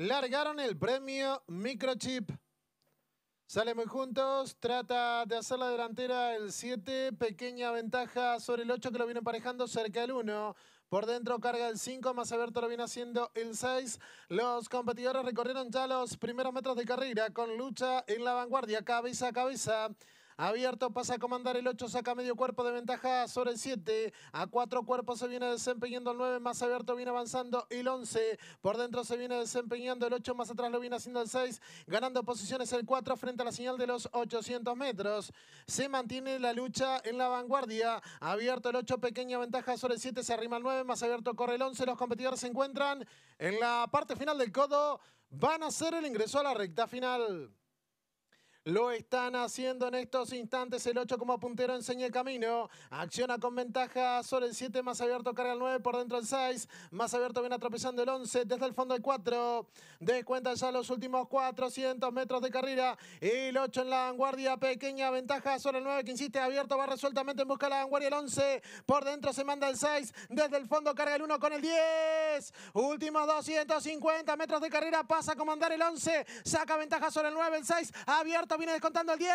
Largaron el premio Microchip. salen muy juntos, trata de hacer la delantera el 7, pequeña ventaja sobre el 8 que lo viene emparejando cerca del 1. Por dentro carga el 5, más abierto lo viene haciendo el 6. Los competidores recorrieron ya los primeros metros de carrera con lucha en la vanguardia, cabeza a cabeza. Abierto pasa a comandar el 8, saca medio cuerpo de ventaja sobre el 7. A cuatro cuerpos se viene desempeñando el 9, más abierto viene avanzando el 11. Por dentro se viene desempeñando el 8, más atrás lo viene haciendo el 6. Ganando posiciones el 4 frente a la señal de los 800 metros. Se mantiene la lucha en la vanguardia. Abierto el 8, pequeña ventaja sobre el 7, se arrima el 9, más abierto corre el 11. Los competidores se encuentran en la parte final del codo. Van a hacer el ingreso a la recta final. Lo están haciendo en estos instantes. El 8 como puntero enseña el camino. Acciona con ventaja sobre el 7. Más abierto carga el 9 por dentro el 6. Más abierto viene atropellando el 11 desde el fondo el 4. Descuenta ya los últimos 400 metros de carrera. El 8 en la vanguardia. Pequeña ventaja sobre el 9 que insiste abierto. Va resueltamente en busca de la vanguardia el 11. Por dentro se manda el 6. Desde el fondo carga el 1 con el 10. Últimos 250 metros de carrera. Pasa a comandar el 11. Saca ventaja sobre el 9. El 6. Abierto viene descontando el 10.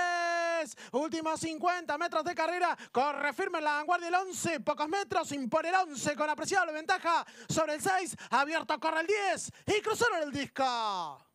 Últimos 50 metros de carrera. Corre firme en la vanguardia el 11. Pocos metros. Impone el 11 con apreciable ventaja sobre el 6. Abierto corre el 10. Y cruzaron el disco.